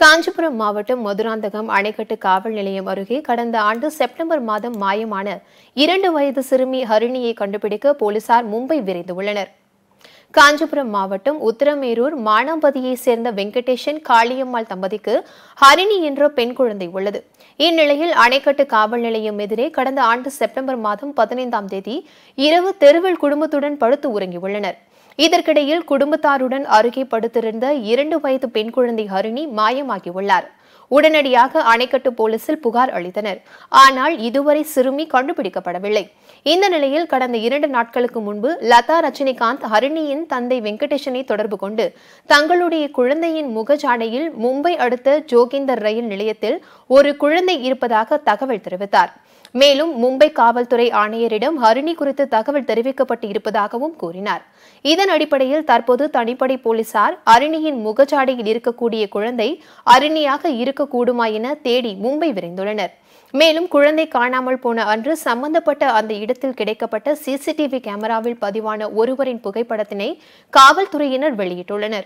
காஞ்சிபுரம் மாவட்டம் மதுராந்தகம் அணைக்கட்டு காவல் நிலையம் அருகே கடந்த ஆண்டு செப்டம்பர் மாதம் மாயமான இரண்டு வயது சிறுமி ஹரிணியை கண்டுபிடிக்க போலீசார் மும்பை விரைந்துள்ளனா் காஞ்சிபுரம் மாவட்டம் உத்தரமேரூர் மானாம்பதியைச் சேர்ந்த வெங்கடேஷன் காளியம்மாள் தம்பதிக்கு ஹரிணி என்ற பெண் குழந்தை உள்ளது இந்நிலையில் அணைக்கட்டு காவல் நிலையம் எதிரே கடந்த ஆண்டு செப்டம்பர் மாதம் பதினைந்தாம் தேதி இரவு தெருவில் குடும்பத்துடன் படுத்து உறங்கியுள்ளனர் இதற்கிடையில் குடும்பத்தாருடன் அருகே படுத்திருந்த இரண்டு வயது பெண் குழந்தை ஹரிணி மாயமாகியுள்ளார் உடனடியாக அணைக்கட்டு போலீசில் புகார் அளித்தனர் ஆனால் இதுவரை சிறுமி கண்டுபிடிக்கப்படவில்லை இந்த நிலையில் கடந்த இரண்டு நாட்களுக்கு முன்பு லதா ரஜினிகாந்த் ஹரிணியின் தந்தை வெங்கடேஷனை தொடர்பு கொண்டு தங்களுடைய குழந்தையின் முகஜாடையில் மும்பை அடுத்த ஜோகிந்தர் ரயில் நிலையத்தில் ஒரு குழந்தை இருப்பதாக தகவல் தெரிவித்தார் மேலும் மும்பை காவல்துறை ஆணையரிடம் ஹரிணி குறித்து தகவல் தெரிவிக்கப்பட்டு இருப்பதாகவும் கூறினார் இதன் அடிப்படையில் தற்போது தனிப்படை போலீசார் அரிணியின் முகஜாடையில் இருக்கக்கூடிய குழந்தை அரிணியாக இருக்கக்கூடுமா என தேடி மும்பை விரைந்துள்ளனர் மேலும் குழந்தை காணாமல் போன அன்று சம்பந்தப்பட்ட அந்த இடத்தில் இடத்தில் கிடைக்கப்பட்ட சிசிடிவி கேமராவில் பதிவான ஒருவரின் புகைப்படத்தினை காவல்துறையினர் வெளியிட்டுள்ளனர்